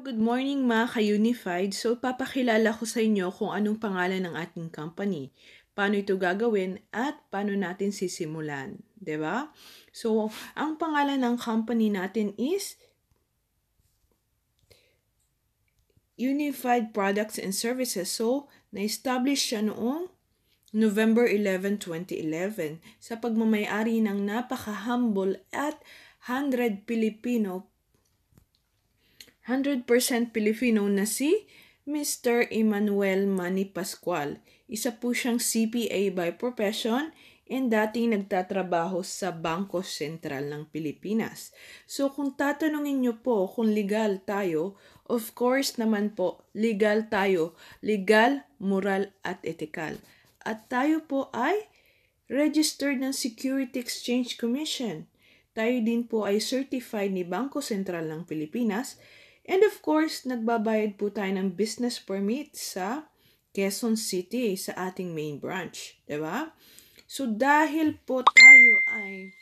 good morning mga ka-Unified. So, papakilala ko sa inyo kung anong pangalan ng ating company, paano ito gagawin, at paano natin sisimulan. ba? Diba? So, ang pangalan ng company natin is Unified Products and Services. So, na-establish siya noong November 11, 2011 sa pagmamayari ng napaka-humble at 100 Pilipino 100% Pilipino na si Mr. Emmanuel Mani Pascual. Isa po siyang CPA by profession and dating nagtatrabaho sa Bangko Sentral ng Pilipinas. So kung tatanungin niyo po kung legal tayo, of course naman po, legal tayo. Legal, moral at etikal. At tayo po ay registered ng Security Exchange Commission. Tayo din po ay certified ni Bangko Sentral ng Pilipinas And of course, nagbabayad po tayo ng business permit sa Quezon City, sa ating main branch. ba? Diba? So, dahil po tayo ay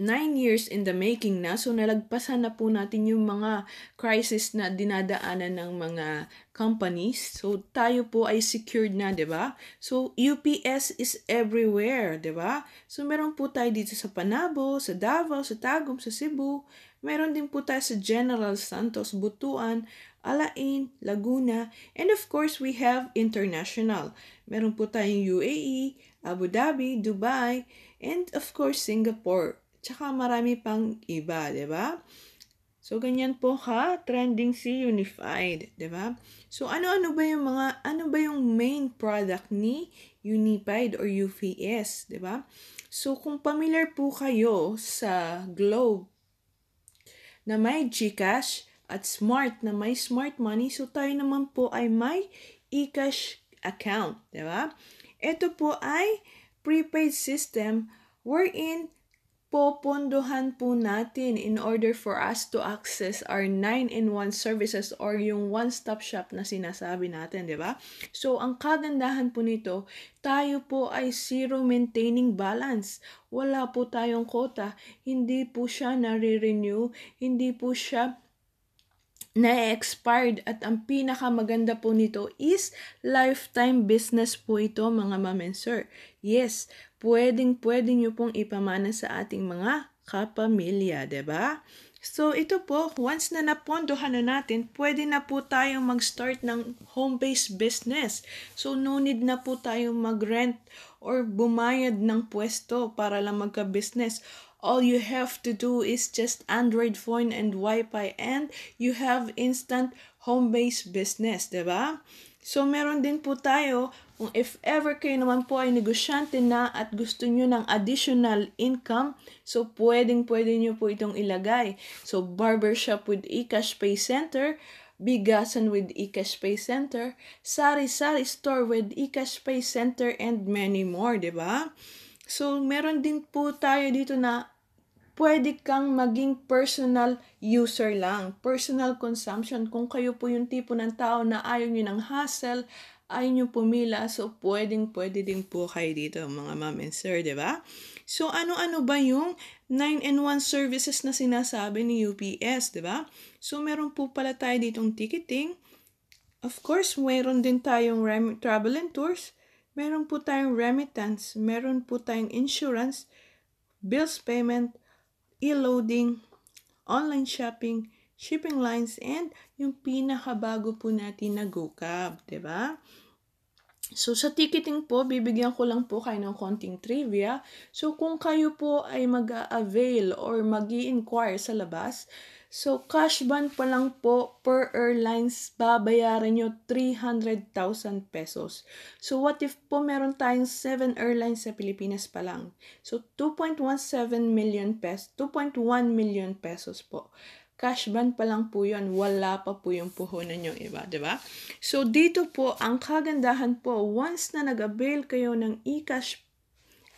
9 years in the making na. So, nalagpasan na po natin yung mga crisis na dinadaanan ng mga companies. So, tayo po ay secured na, ba diba? So, UPS is everywhere, ba diba? So, meron po tayo dito sa Panabo, sa Davao, sa Tagum, sa Cebu, Meron din po tayo sa General Santos Butuan, Alain, Laguna, and of course we have international. Meron po tayong UAE, Abu Dhabi, Dubai, and of course Singapore. Tsaka marami pang iba, di ba? So, ganyan po ha, trending si Unified, di ba? So, ano-ano ba yung mga, ano ba yung main product ni Unified or UPS, di ba? So, kung familiar po kayo sa Globe na may GCash at Smart na may Smart Money. So tayo naman po ay may eCash account, di ba? Ito po ay prepaid system wherein popondohan po natin in order for us to access our 9-in-1 services or yung one-stop shop na sinasabi natin, di ba? So, ang kagandahan po nito, tayo po ay zero maintaining balance. Wala po tayong quota. Hindi po siya nare-renew. Hindi po siya na-expired at ang pinakamaganda po nito is lifetime business po ito mga ma'am and sir. Yes, pwedeng-pwede nyo pong ipamana sa ating mga kapamilya, ba? Diba? So, ito po, once na napondohan na natin, pwede na po tayong mag-start ng home-based business. So, no need na po tayong mag-rent or bumayad ng pwesto para lang magka-business. All you have to do is just Android phone and Wi-Fi and you have instant home-based business, ba? Diba? So, meron din po tayo kung if ever kayo naman po ay negosyante na at gusto nyo ng additional income, so pwedeng pwede nyo po itong ilagay. So barbershop with e-cash Pay Center, bigasan with e-cash Pay Center, sari-sari store with e-cash Pay Center, and many more, di ba? So meron din po tayo dito na pwede kang maging personal user lang, personal consumption. Kung kayo po yung tipo ng tao na ayaw nyo ng hassle, ay nyo pumila. So, pwedeng pwede din po kayo dito mga ma'am and sir, di ba So, ano-ano ba yung 9 in 1 services na sinasabi ni UPS, di ba So, meron po pala tayo ditong ticketing. Of course, meron din tayong rem- travel and tours. Meron po tayong remittance. Meron po tayong insurance, bills payment, e-loading, online shopping, shipping lines, and yung pinakabago po natin na GoCab, ba? Diba? So, sa ticketing po, bibigyan ko lang po kayo ng konting trivia. So, kung kayo po ay mag-avail or mag inquire sa labas, so, cash ban pa lang po per airlines, babayaran nyo 300,000 pesos. So, what if po meron tayong 7 airlines sa Pilipinas pa lang? So, 2.17 million pesos, 2.1 million pesos po cash ban pa lang po yun, wala pa po yung puhunan nyo iba, di ba? So, dito po, ang kagandahan po, once na nag-avail kayo ng e-cash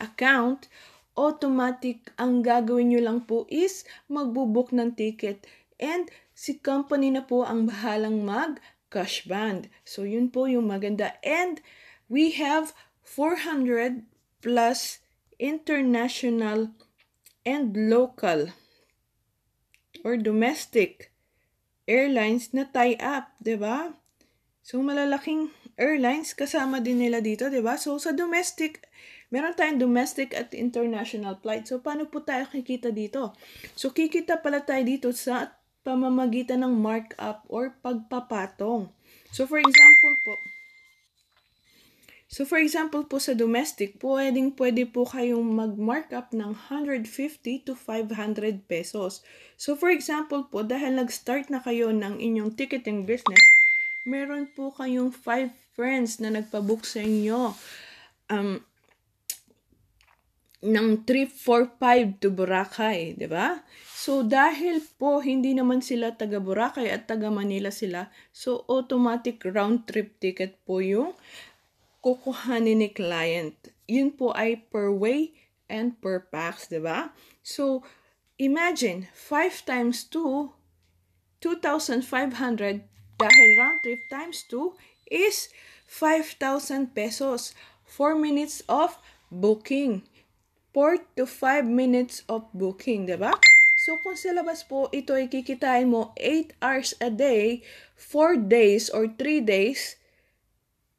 account, automatic ang gagawin nyo lang po is magbubuk ng ticket and si company na po ang bahalang mag cash band. So, yun po yung maganda. And we have 400 plus international and local or domestic airlines na tie-up, 'di ba? Diba? So, malalaking airlines kasama din nila dito, 'di ba? So, sa domestic, meron tayong domestic at international flight. So, paano po tayo kikita dito? So, kikita pala tayo dito sa pamamagitan ng markup or pagpapatong. So, for example po, So for example po sa domestic, pwedeng pwede po kayong mag-markup ng 150 to 500 pesos. So for example po, dahil nag-start na kayo ng inyong ticketing business, meron po kayong 5 friends na nagpabook sa inyo um, ng trip for 5 to Boracay, di ba? So, dahil po hindi naman sila taga Boracay at taga Manila sila, so automatic round trip ticket po yung kukuhanin ni client. Yun po ay per way and per pax, di ba? So, imagine, 5 times 2, 2,500 dahil round trip times 2 is 5,000 pesos. 4 minutes of booking. 4 to 5 minutes of booking, di ba? So, kung sa labas po, ito ay kikitain mo 8 hours a day, 4 days or 3 days.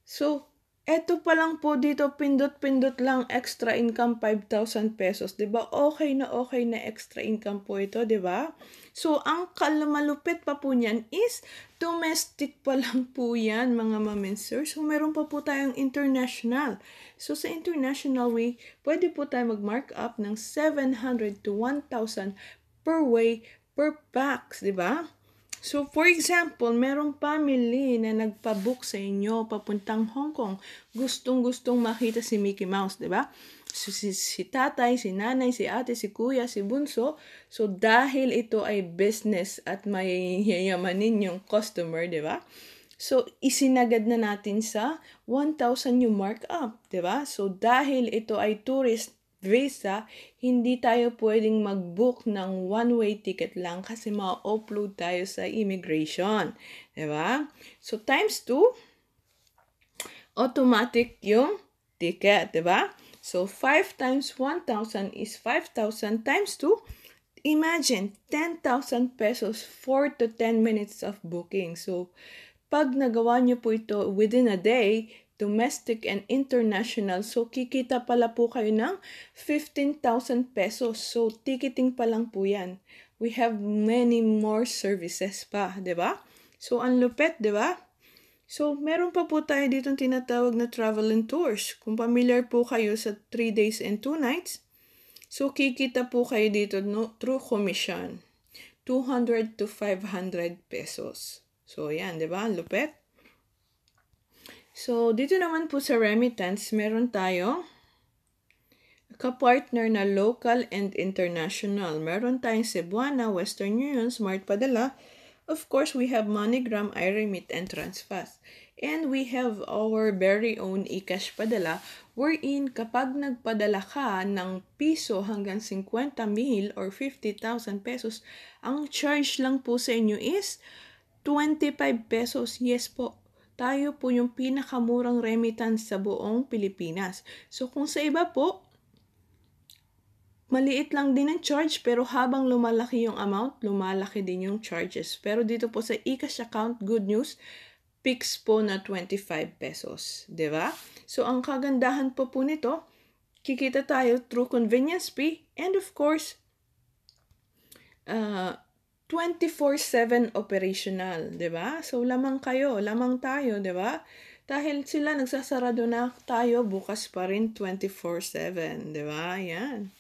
So, eto pa lang po dito, pindot-pindot lang extra income 5,000 pesos. 'di ba Okay na okay na extra income po ito, 'di ba So, ang kalamalupit pa po niyan is domestic pa lang po yan, mga mamensir. So, meron pa po tayong international. So, sa international way, pwede po tayo mag markup ng 700 to 1,000 per way per pax, 'di ba So, for example, merong family na nagpabook sa inyo papuntang Hong Kong. Gustong-gustong makita si Mickey Mouse, di ba? So, si, si tatay, si nanay, si ate, si kuya, si bunso. So, dahil ito ay business at may yayamanin yung customer, di ba? So, isinagad na natin sa 1,000 yung markup, di ba? So, dahil ito ay tourist visa, hindi tayo pwedeng mag-book ng one-way ticket lang kasi ma-upload tayo sa immigration. ba? Diba? So, times 2, automatic yung ticket. ba? Diba? So, 5 times 1,000 is 5,000 times 2. Imagine, 10,000 pesos for to 10 minutes of booking. So, pag nagawa nyo po ito within a day, domestic and international. So, kikita pala po kayo ng 15,000 pesos. So, ticketing pa lang po yan. We have many more services pa, ba? Diba? So, ang lupet, ba? Diba? So, meron pa po tayo ditong tinatawag na travel and tours. Kung familiar po kayo sa 3 days and 2 nights, so kikita po kayo dito no, through commission. 200 to 500 pesos. So, yan, di ba? Lupet. So, dito naman po sa remittance, meron tayo kapartner na local and international. Meron tayong Cebuana, Western Union, Smart Padala. Of course, we have MoneyGram, iRemit, and TransFast. And we have our very own eCash Padala wherein kapag nagpadala ka ng piso hanggang 50 mil or 50,000 pesos, ang charge lang po sa inyo is 25 pesos. Yes po, tayo po yung pinakamurang remittance sa buong Pilipinas. So kung sa iba po, maliit lang din ang charge pero habang lumalaki yung amount, lumalaki din yung charges. Pero dito po sa eCash account, good news, fix po na 25 pesos, 'di ba? So ang kagandahan po po nito, kikita tayo through convenience fee and of course uh, 24/7 operational, 'di ba? So lamang kayo, lamang tayo, 'di ba? Dahil sila nagsasarado na tayo bukas pa rin 24/7, 'di ba? Yan.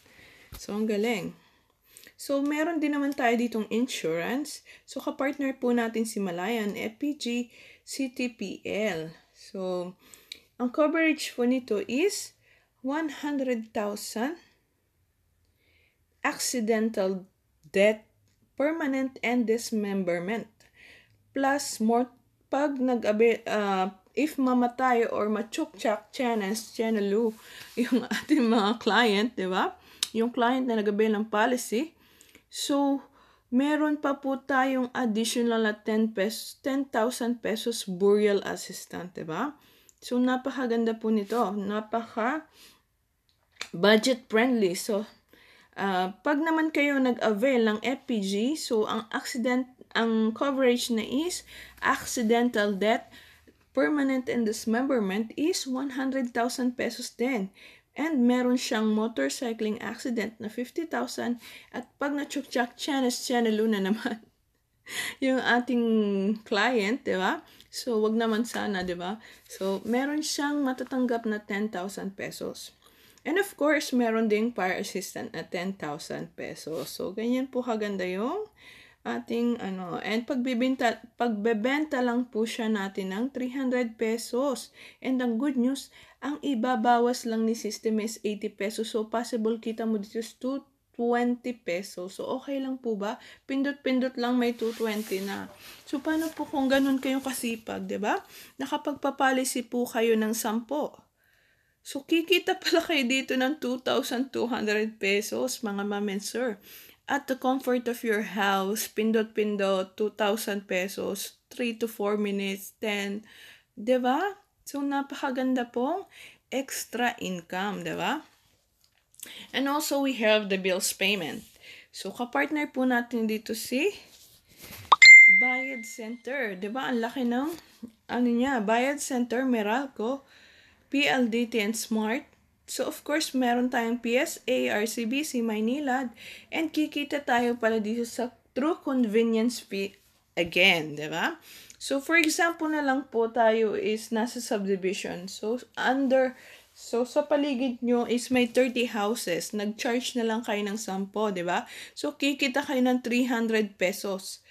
So ang galing. So meron din naman tayo ditong insurance. So ka-partner po natin si Malayan FPG CTPL. So ang coverage po nito is 100,000 accidental death permanent and dismemberment. Plus, more, pag nag uh, ah, if mamatay or machukchak, chenes, chenelu, yung ating mga client, di ba? Yung client na nag-avail ng policy. So, meron pa po tayong additional na 10 pesos, 10,000 pesos burial assistant, di ba? So, napakaganda po nito. Napaka budget friendly. So, Ah, pag naman kayo nag-avail ng FPG, so ang accident ang coverage na is accidental death, permanent and dismemberment is 100,000 pesos din. And meron siyang motorcycling accident na 50,000 at pag na-chukchak, chanes chanelo naman yung ating client, di ba? So, wag naman sana, di ba? So, meron siyang matatanggap na 10,000 pesos. And of course, meron ding fire assistant at 10,000 pesos. So, ganyan po kaganda yung ating ano. And pagbibenta, pagbebenta lang po siya natin ng 300 pesos. And ang good news, ang ibabawas lang ni system is 80 pesos. So, possible kita mo dito is 20 pesos. So, okay lang po ba? Pindot-pindot lang may 220 na. So, paano po kung ganun kayo kasipag, ba diba? Nakapagpapalisi po kayo ng 10 So, kikita pala kayo dito ng 2,200 pesos, mga ma'am and sir. At the comfort of your house, pindot-pindot, 2,000 pesos, 3 to 4 minutes, 10. ba? Diba? So, napakaganda pong extra income, ba? Diba? And also, we have the bills payment. So, kapartner po natin dito si Bayad Center. ba? Diba? Ang laki ng, ano niya, Bayad Center Meralco. PLDT, and Smart. So, of course, meron tayong PSA, RCBC, Maynilad, and kikita tayo pala dito sa true convenience fee again, di ba? So, for example na lang po tayo is nasa subdivision. So, under, so sa paligid nyo is may 30 houses. Nag-charge na lang kayo ng 10, di ba? So, kikita kayo ng 300 pesos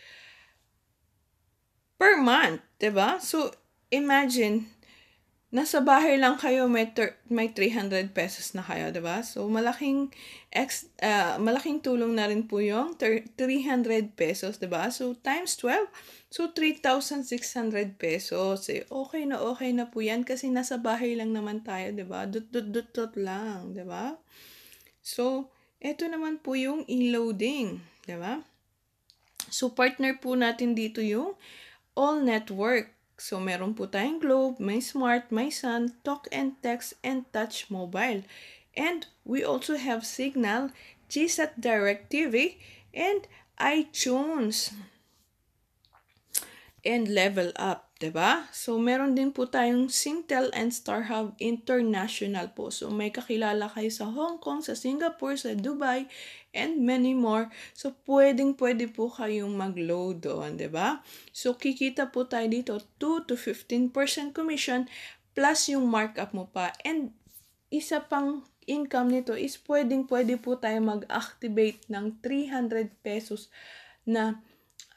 per month, di ba? So, imagine, nasa bahay lang kayo, may, ter- may 300 pesos na kayo, di ba? So, malaking, ex- uh, malaking tulong na rin po yung ter- 300 pesos, di ba? So, times 12, so 3,600 pesos. Eh, okay na okay na po yan kasi nasa bahay lang naman tayo, di ba? dot dot dot lang, di ba? So, ito naman po yung e-loading, di ba? So, partner po natin dito yung all network So, meron po tayong Globe, may Smart, may Sun, Talk and Text, and Touch Mobile. And we also have Signal, GSAT Direct TV, and iTunes. And Level Up. Diba? So, meron din po tayong Singtel and StarHub International po. So, may kakilala kayo sa Hong Kong, sa Singapore, sa Dubai, and many more. So, pwedeng pwede po kayong mag-load doon, ba? Diba? So, kikita po tayo dito 2 to 15% commission plus yung markup mo pa. And isa pang income nito is pwedeng pwede po tayo mag-activate ng 300 pesos na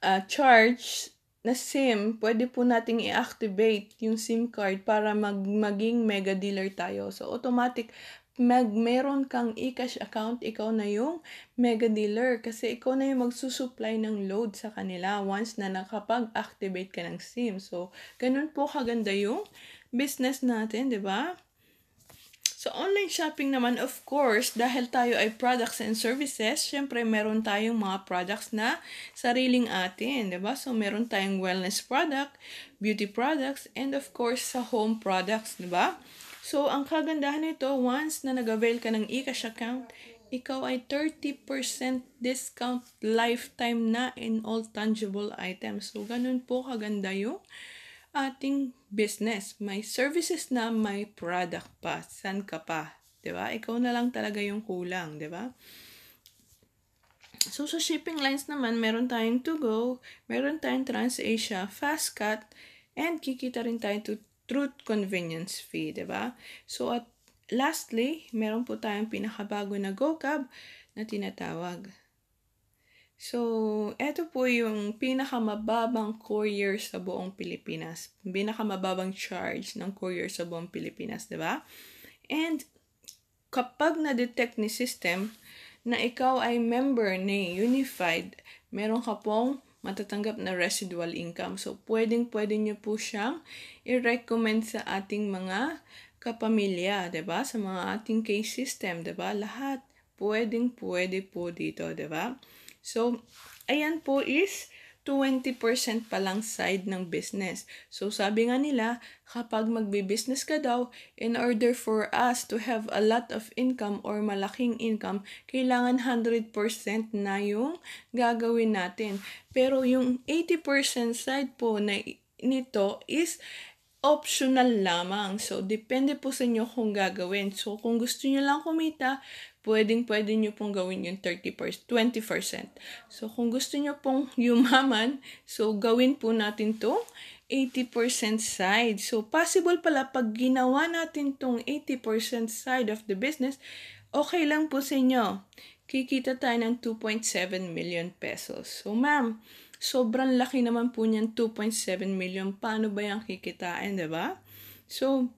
uh, charge na SIM, pwede po nating i-activate yung SIM card para mag, maging mega dealer tayo. So, automatic, mag, meron kang e-cash account, ikaw na yung mega dealer kasi ikaw na yung magsusupply ng load sa kanila once na nakapag-activate ka ng SIM. So, ganun po kaganda yung business natin, di ba? So, online shopping naman, of course, dahil tayo ay products and services, syempre meron tayong mga products na sariling atin, di ba So, meron tayong wellness product, beauty products, and of course, sa home products, di ba So, ang kagandahan nito, once na nag-avail ka ng eCash account, ikaw ay 30% discount lifetime na in all tangible items. So, ganun po kaganda yung ating business. May services na, may product pa. San ka pa? 'di ba? Diba? Ikaw na lang talaga yung kulang, 'di ba? So, sa shipping lines naman, meron tayong to go, meron tayong TransAsia, FastCat, and kikita rin tayo to Truth Convenience Fee, 'di ba? So, at lastly, meron po tayong pinakabago na GoCab na tinatawag So, eto po yung pinakamababang courier sa buong Pilipinas. Pinakamababang charge ng courier sa buong Pilipinas, di ba? And, kapag na-detect ni system na ikaw ay member ni Unified, meron ka pong matatanggap na residual income. So, pwedeng-pwede nyo po siyang i-recommend sa ating mga kapamilya, ba diba? Sa mga ating case system, ba diba? Lahat pwedeng-pwede po dito, ba diba? So, ayan po is 20% pa lang side ng business. So, sabi nga nila, kapag magbe-business ka daw, in order for us to have a lot of income or malaking income, kailangan 100% na yung gagawin natin. Pero yung 80% side po na nito is optional lamang. So, depende po sa inyo kung gagawin. So, kung gusto nyo lang kumita, pwedeng-pwede nyo pong gawin yung 30%, 20%. So, kung gusto nyo pong yumaman, so gawin po natin tong 80% side. So, possible pala pag ginawa natin tong 80% side of the business, okay lang po sa inyo. Kikita tayo ng 2.7 million pesos. So, ma'am, sobrang laki naman po niyan 2.7 million. Paano ba yung kikitain, ba So,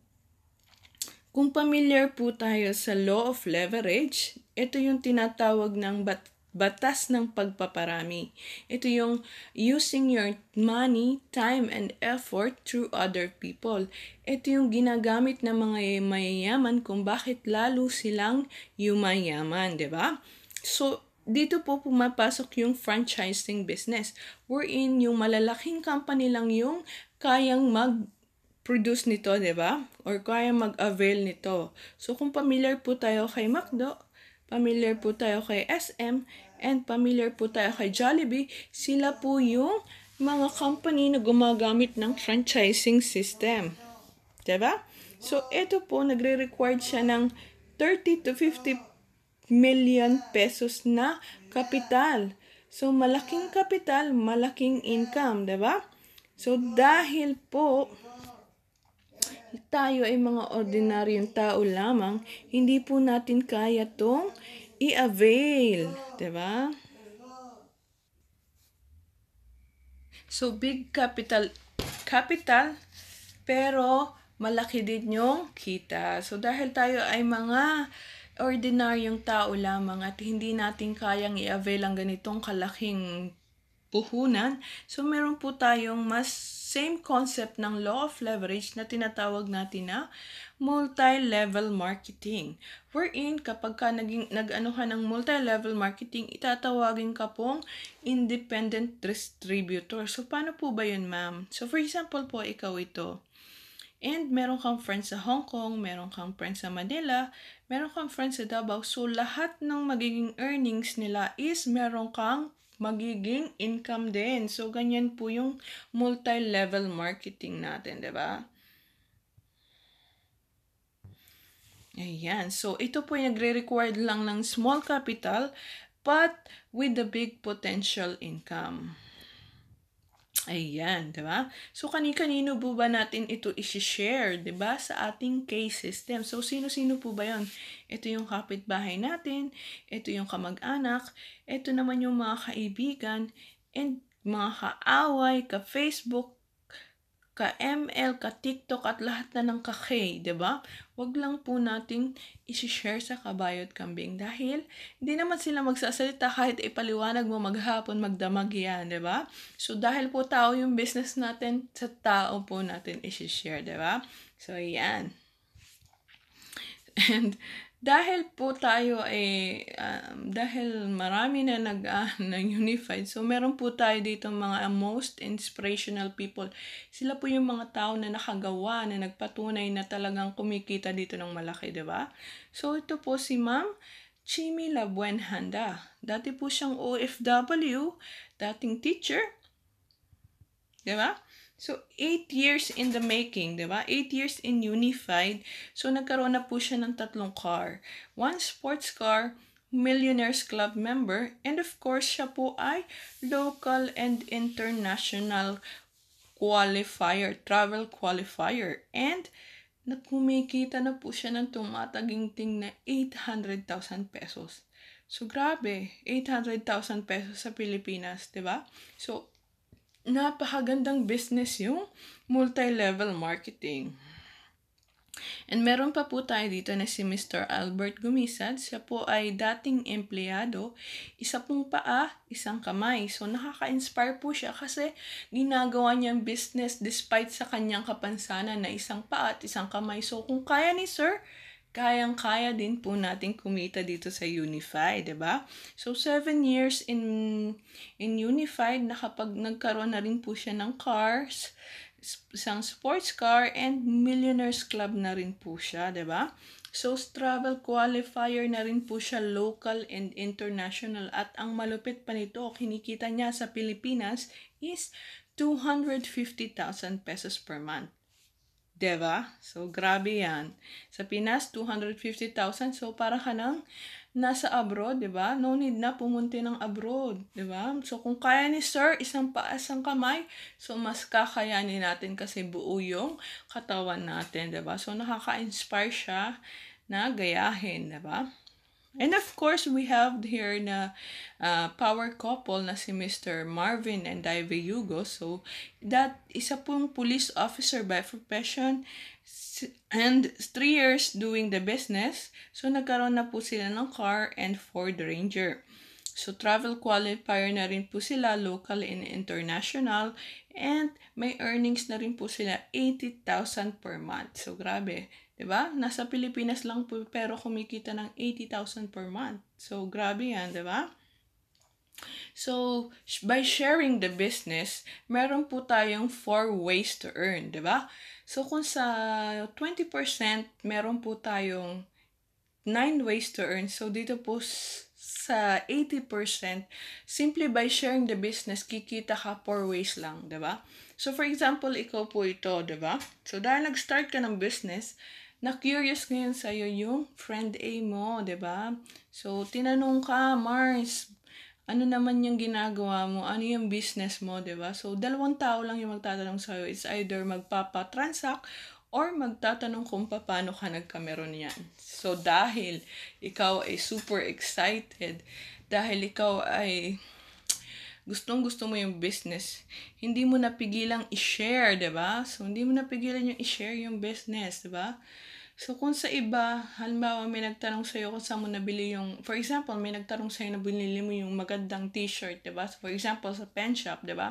kung familiar po tayo sa law of leverage, ito yung tinatawag ng bat batas ng pagpaparami. Ito yung using your money, time, and effort through other people. Ito yung ginagamit ng mga mayayaman kung bakit lalo silang yumayaman, di ba? So, dito po pumapasok yung franchising business wherein yung malalaking company lang yung kayang mag produce nito, di ba Or kaya mag-avail nito. So, kung familiar po tayo kay McDo, familiar po tayo kay SM, and familiar po tayo kay Jollibee, sila po yung mga company na gumagamit ng franchising system. Di ba So, ito po, nagre-required siya ng 30 to 50 million pesos na kapital. So, malaking kapital, malaking income, di ba So, dahil po, tayo ay mga ordinaryong tao lamang, hindi po natin kaya tong i-avail. ba? Diba? So, big capital, capital, pero malaki din yung kita. So, dahil tayo ay mga ordinaryong tao lamang at hindi natin kayang i-avail ang ganitong kalaking puhunan, so meron po tayong mas same concept ng law of leverage na tinatawag natin na multi-level marketing. Wherein kapag ka naging, nag anuhan ka ng multi-level marketing, itatawagin ka pong independent distributor. So, paano po ba yun, ma'am? So, for example po, ikaw ito. And meron kang friends sa Hong Kong, meron kang friends sa Manila, meron kang friends sa Davao. So, lahat ng magiging earnings nila is meron kang magiging income din. So, ganyan po yung multi-level marketing natin, di ba? Ayan. So, ito po yung nagre-required lang ng small capital but with the big potential income. Ayan, di ba? So, kani-kanino po ba natin ito isi-share, di ba, sa ating case system? So, sino-sino po ba yon? Ito yung kapitbahay natin, ito yung kamag-anak, ito naman yung mga kaibigan, and mga kaaway, ka-Facebook, ka-ML, ka-TikTok at lahat na ng ka-K, ba? Diba? Huwag lang po nating isi-share sa kabayot kambing dahil hindi naman sila magsasalita kahit ipaliwanag mo maghapon, magdamag yan, ba? Diba? So dahil po tao yung business natin, sa tao po natin isi-share, ba? Diba? So yan. And dahil po tayo ay um, dahil marami na nag uh, ah, ng unified so meron po tayo dito mga ah, most inspirational people sila po yung mga tao na nakagawa na nagpatunay na talagang kumikita dito ng malaki di ba so ito po si ma'am Chimi Labuenhanda dati po siyang OFW dating teacher di ba So, 8 years in the making, di ba? 8 years in Unified. So, nagkaroon na po siya ng tatlong car. One sports car, Millionaires Club member, and of course, siya po ay local and international qualifier, travel qualifier. And na na po siya ng ting na 800,000 pesos. So, grabe, 800,000 pesos sa Pilipinas, di ba So, napakagandang business yung multi-level marketing. And meron pa po tayo dito na si Mr. Albert Gumisad. Siya po ay dating empleyado, isa pong paa, isang kamay. So nakaka-inspire po siya kasi ginagawa niyang business despite sa kanyang kapansanan na isang paa at isang kamay. So kung kaya ni Sir, kayang-kaya din po natin kumita dito sa Unify, ba? Diba? So, 7 years in, in Unified, nakapag nagkaroon na rin po siya ng cars, isang sports car, and Millionaires Club na rin po siya, ba? Diba? So, travel qualifier na rin po siya local and international. At ang malupit pa nito, kinikita niya sa Pilipinas is 250,000 pesos per month. Diba? So, grabe yan. Sa Pinas, 250,000. So, para ka nang nasa abroad, di ba? No need na pumunti ng abroad, di ba? So, kung kaya ni sir, isang paasang kamay, so mas kakayanin natin kasi buo yung katawan natin, di ba? So, nakaka-inspire siya na gayahin, di ba? And of course, we have here na uh, power couple na si Mr. Marvin and Ivy Hugo. So, that isa pong police officer by profession and 3 years doing the business. So, nagkaroon na po sila ng car and Ford Ranger. So, travel qualifier na rin po sila, local and international. And may earnings na rin po sila, 80,000 per month. So, grabe. 'Diba? Nasa Pilipinas lang po pero kumikita ng 80,000 per month. So, grabe yan, 'di ba? So, by sharing the business, meron po tayong four ways to earn, 'di ba? So, kung sa 20%, meron po tayong nine ways to earn. So, dito po sa 80%, simply by sharing the business, kikita ka four ways lang, 'di ba? So, for example, ikaw po ito, 'di ba? So, dahil nag-start ka ng business, na-curious ngayon sa'yo yung friend A mo, ba diba? So, tinanong ka, Mars, ano naman yung ginagawa mo? Ano yung business mo, ba diba? So, dalawang tao lang yung magtatanong sa'yo. It's either magpapatransact or magtatanong kung paano ka nagkameron yan. So, dahil ikaw ay super excited, dahil ikaw ay gustong gusto mo yung business, hindi mo napigilang i-share, ba diba? So, hindi mo napigilan yung i-share yung business, ba diba? So, kung sa iba, halimbawa may nagtanong sa'yo kung saan mo nabili yung, for example, may nagtanong sa'yo na binili mo yung magandang t-shirt, ba diba? So, for example, sa pen shop, ba diba?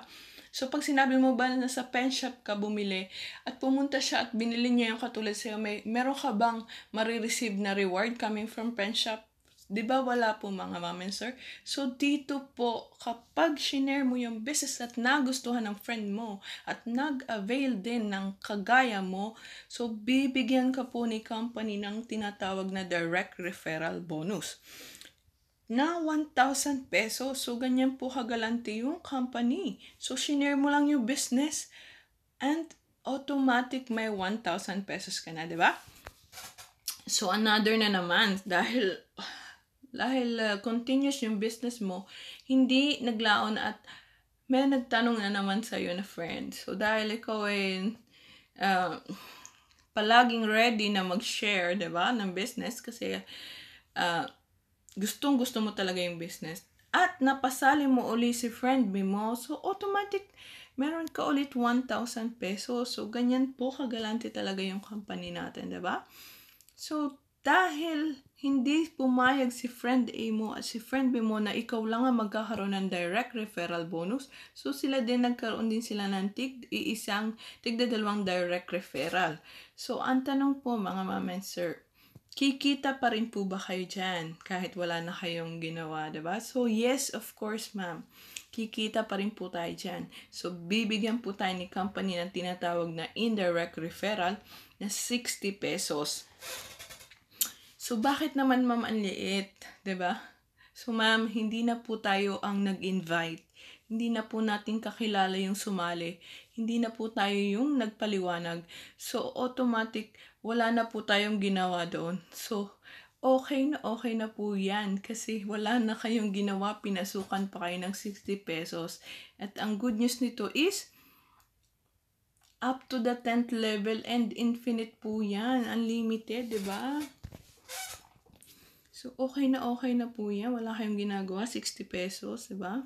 So, pag sinabi mo ba na sa pen shop ka bumili at pumunta siya at binili niya yung katulad sa'yo, may, meron ka bang marireceive na reward coming from pen shop? Di ba wala po mga mom and sir? So dito po, kapag shinare mo yung business at nagustuhan ng friend mo at nag-avail din ng kagaya mo, so bibigyan ka po ni company ng tinatawag na direct referral bonus na 1,000 pesos. So, ganyan po kagalante yung company. So, shinare mo lang yung business and automatic may 1,000 pesos ka na, di ba? So, another na naman dahil dahil uh, continuous yung business mo, hindi naglaon at may nagtanong na naman sa iyo na friend. So, dahil ikaw ay uh, palaging ready na mag-share, di ba, ng business kasi uh, gustong gusto mo talaga yung business. At napasali mo uli si friend mo, so automatic meron ka ulit 1,000 pesos. So, ganyan po kagalante talaga yung company natin, di ba? So, dahil hindi pumayag si friend A mo at si friend B mo na ikaw lang ang magkakaroon ng direct referral bonus. So sila din nagkaroon din sila ng tig iisang tigdadalawang direct referral. So ang tanong po mga ma'am and sir, kikita pa rin po ba kayo dyan kahit wala na kayong ginawa, ba diba? So, yes, of course, ma'am. Kikita pa rin po tayo dyan. So, bibigyan po tayo ni company ng tinatawag na indirect referral na 60 pesos. So, bakit naman ma'am ang liit? ba? Diba? So, ma'am, hindi na po tayo ang nag-invite. Hindi na po natin kakilala yung sumali. Hindi na po tayo yung nagpaliwanag. So, automatic, wala na po tayong ginawa doon. So, okay na okay na po yan kasi wala na kayong ginawa, pinasukan pa kayo ng 60 pesos. At ang good news nito is, up to the 10th level and infinite po yan, unlimited, di ba? So, okay na okay na po yan. Wala kayong ginagawa. 60 pesos, di ba?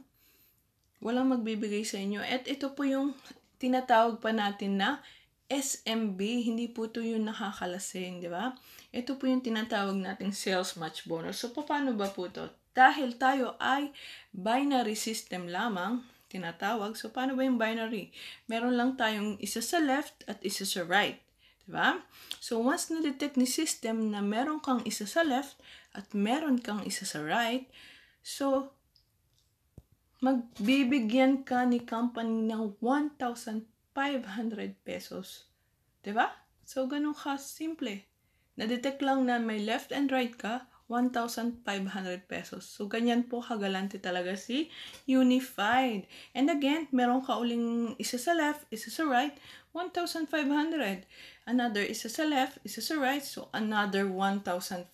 Walang magbibigay sa inyo. At ito po yung tinatawag pa natin na SMB. Hindi po ito yung nakakalasing, di ba? Ito po yung tinatawag nating sales match bonus. So, paano ba po ito? Dahil tayo ay binary system lamang, tinatawag. So, paano ba yung binary? Meron lang tayong isa sa left at isa sa right. Diba? So, once na-detect ni system na meron kang isa sa left at meron kang isa sa right, so magbibigyan ka ni company ng 1,500 pesos. ba? Diba? So, ganun ka simple. Nadetect lang na may left and right ka, 1,500 pesos. So, ganyan po kagalante talaga si Unified. And again, meron ka uling isa sa left, isa sa right, 1,500 another isa sa left, isa sa right, so another 1,500.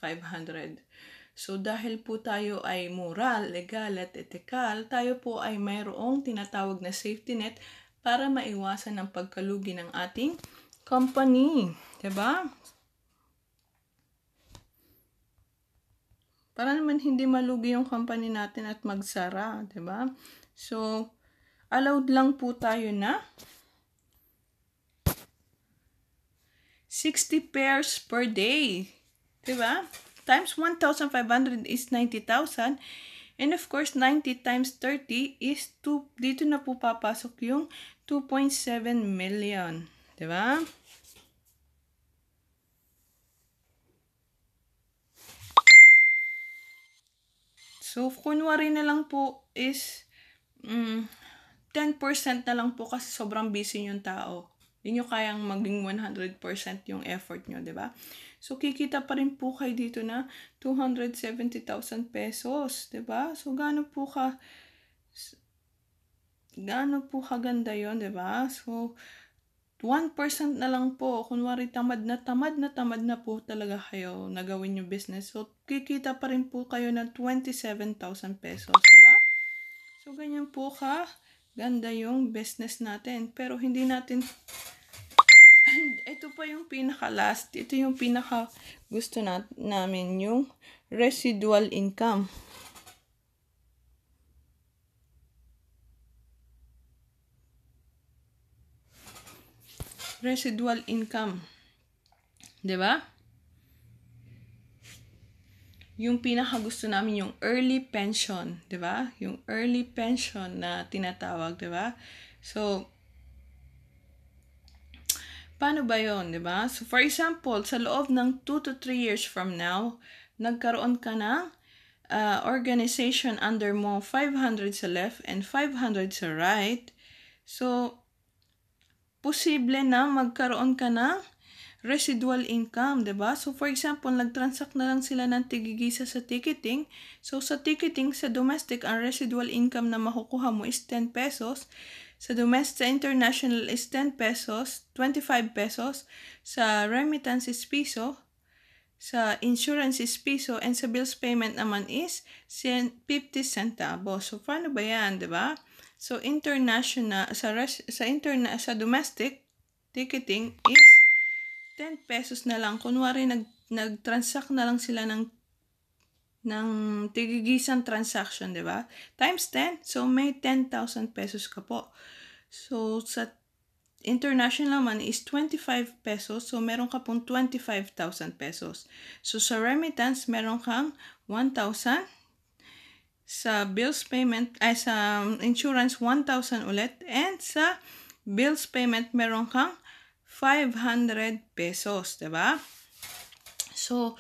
So dahil po tayo ay moral, legal at etikal, tayo po ay mayroong tinatawag na safety net para maiwasan ang pagkalugi ng ating company. ba? Diba? Para naman hindi malugi yung company natin at magsara. ba? Diba? So, allowed lang po tayo na 60 pairs per day. Diba? Times 1,500 is 90,000. And of course, 90 times 30 is 2. Dito na po papasok yung 2.7 million. Diba? So, kunwari na lang po is um, mm, 10% na lang po kasi sobrang busy yung tao. Hindi nyo kayang maging 100% yung effort nyo, di ba? So, kikita pa rin po kayo dito na 270,000 pesos, di ba? So, gaano po ka, gaano po kaganda yon di ba? So, 1% na lang po. Kunwari, tamad na tamad na tamad na po talaga kayo na gawin yung business. So, kikita pa rin po kayo ng 27,000 pesos, di ba? So, ganyan po ka ganda yung business natin. Pero hindi natin... And ito pa yung pinaka-last. Ito yung pinaka-gusto na, namin, yung residual income. Residual income. 'Di ba? yung pinaka gusto namin yung early pension, 'di ba? Yung early pension na tinatawag, 'di ba? So paano ba 'yon, 'di ba? So for example, sa loob ng 2 to 3 years from now, nagkaroon ka na uh, organization under mo 500 sa left and 500 sa right. So posible na magkaroon ka ng residual income, ba? Diba? So, for example, nag-transact na lang sila ng tigigisa sa ticketing. So, sa ticketing, sa domestic, ang residual income na makukuha mo is 10 pesos. Sa domestic, sa international is 10 pesos, 25 pesos. Sa remittance is piso. Sa insurance is piso. And sa bills payment naman is 50 centavo. So, paano ba yan, ba? Diba? So, international, sa, res, sa, interna, sa domestic, ticketing is 10 pesos na lang. Kunwari, nag, nag-transact na lang sila ng ng tigigisan transaction, di ba? Times 10. So, may 10,000 pesos ka po. So, sa international naman is 25 pesos. So, meron ka pong 25,000 pesos. So, sa remittance, meron kang 1,000. Sa bills payment, ay sa insurance, 1,000 ulit. And sa bills payment, meron kang 500 pesos, ba? Diba? So,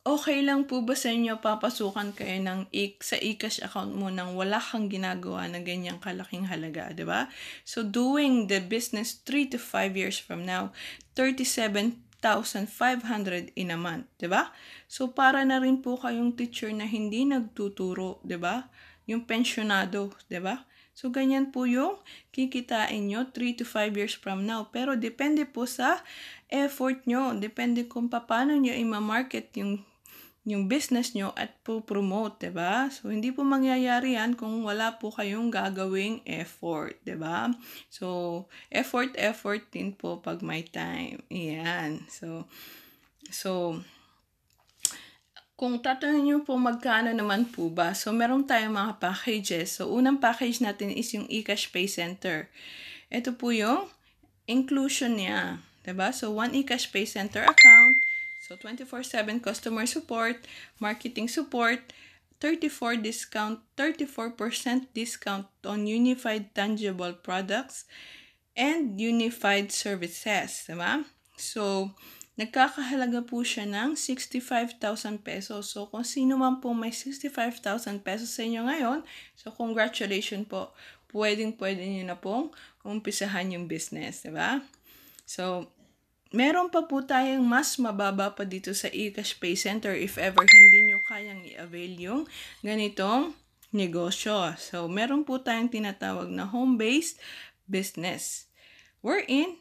okay lang po ba sa inyo papasukan kayo ng ik sa e account mo nang wala kang ginagawa na ganyang kalaking halaga, di ba? So doing the business 3 to 5 years from now, 37,500 in a month, 'di ba? So para na rin po kayong teacher na hindi nagtuturo, 'di ba? Yung pensionado, 'di ba? So, ganyan po yung kikitain nyo 3 to 5 years from now. Pero, depende po sa effort nyo. Depende kung paano nyo i-market yung yung business nyo at po promote, ba? Diba? So, hindi po mangyayari yan kung wala po kayong gagawing effort, ba? Diba? So, effort, effort din po pag may time. Ayan. So, so, kung tatanong nyo po magkano naman po ba, so meron tayong mga packages. So unang package natin is yung eCash Pay Center. Ito po yung inclusion niya. Diba? So one eCash Pay Center account, so 24-7 customer support, marketing support, 34 discount, 34% discount on unified tangible products, and unified services. Diba? So, Nagkakahalaga po siya ng 65,000 pesos. So, kung sino man po may 65,000 pesos sa inyo ngayon, so congratulations po. Pwedeng-pwede nyo na pong umpisahan yung business, di ba? So, meron pa po tayong mas mababa pa dito sa eCash Pay Center if ever hindi nyo kayang i-avail yung ganitong negosyo. So, meron po tayong tinatawag na home-based business We're in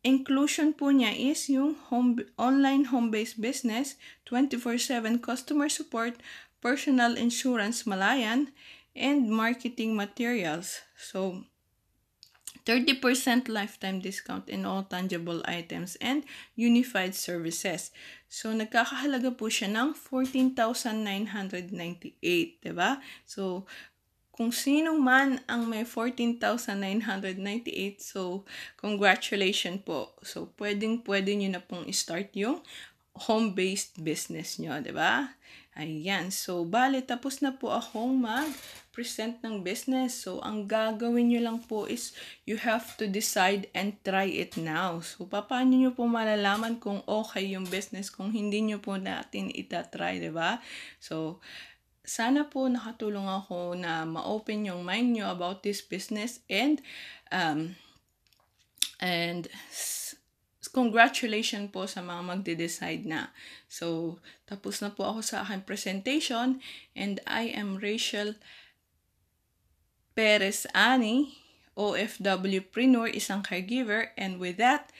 Inclusion po niya is yung home, online home-based business, 24-7 customer support, personal insurance malayan, and marketing materials. So, 30% lifetime discount in all tangible items and unified services. So, nagkakahalaga po siya ng 14,998, ba? Diba? So, kung sino man ang may 14,998, so congratulations po. So pwedeng pwede nyo na pong start yung home-based business nyo, di ba? Ayan, so bali tapos na po akong mag-present ng business. So ang gagawin nyo lang po is you have to decide and try it now. So paano nyo po malalaman kung okay yung business kung hindi nyo po natin itatry, di ba? So sana po nakatulong ako na ma-open yung mind nyo about this business and um, and congratulations po sa mga magde-decide na. So, tapos na po ako sa aking presentation and I am Rachel Perez Ani, OFW Preneur, isang caregiver. And with that,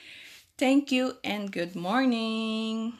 thank you and good morning!